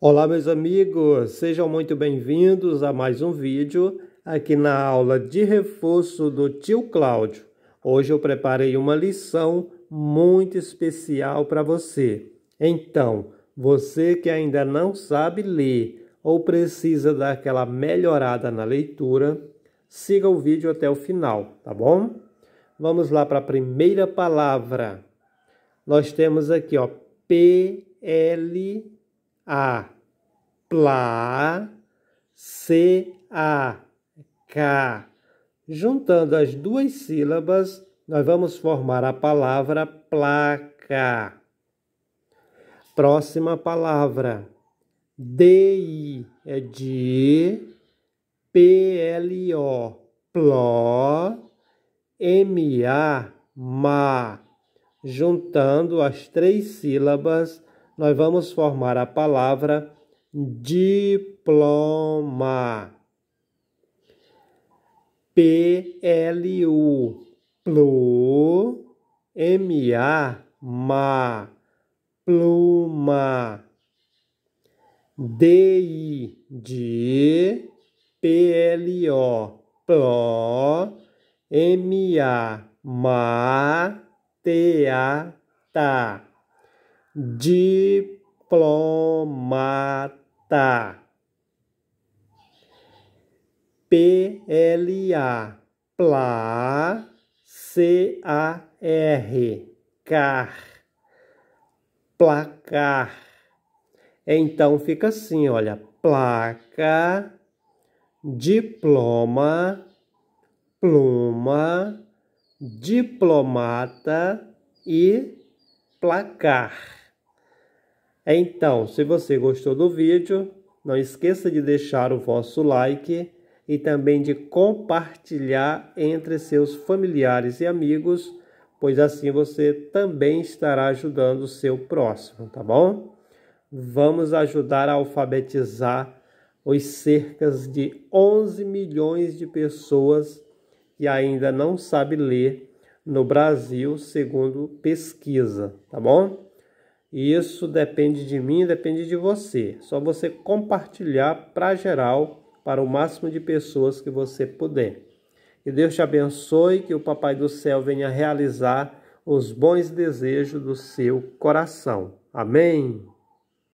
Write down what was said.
Olá, meus amigos, sejam muito bem-vindos a mais um vídeo aqui na aula de reforço do tio Cláudio. Hoje eu preparei uma lição muito especial para você. Então, você que ainda não sabe ler ou precisa dar aquela melhorada na leitura, siga o vídeo até o final, tá bom? Vamos lá para a primeira palavra. Nós temos aqui, ó, P L a plá, c a k. Juntando as duas sílabas, nós vamos formar a palavra placa. Próxima palavra: DI é de o pló, a ma. Juntando as três sílabas, nós vamos formar a palavra diploma. P-L-U, plu, M-A, ma, pluma. D-I, de, P-L-O, pló, M-A, ma, T-A, tá diplomata, PLA, a r car, placar. Então fica assim, olha, placa, diploma, pluma, diplomata e placar. Então, se você gostou do vídeo, não esqueça de deixar o vosso like e também de compartilhar entre seus familiares e amigos, pois assim você também estará ajudando o seu próximo, tá bom? Vamos ajudar a alfabetizar os cercas de 11 milhões de pessoas que ainda não sabem ler no Brasil, segundo pesquisa, tá bom? E isso depende de mim, depende de você. Só você compartilhar para geral, para o máximo de pessoas que você puder. Que Deus te abençoe, que o Papai do Céu venha realizar os bons desejos do seu coração. Amém.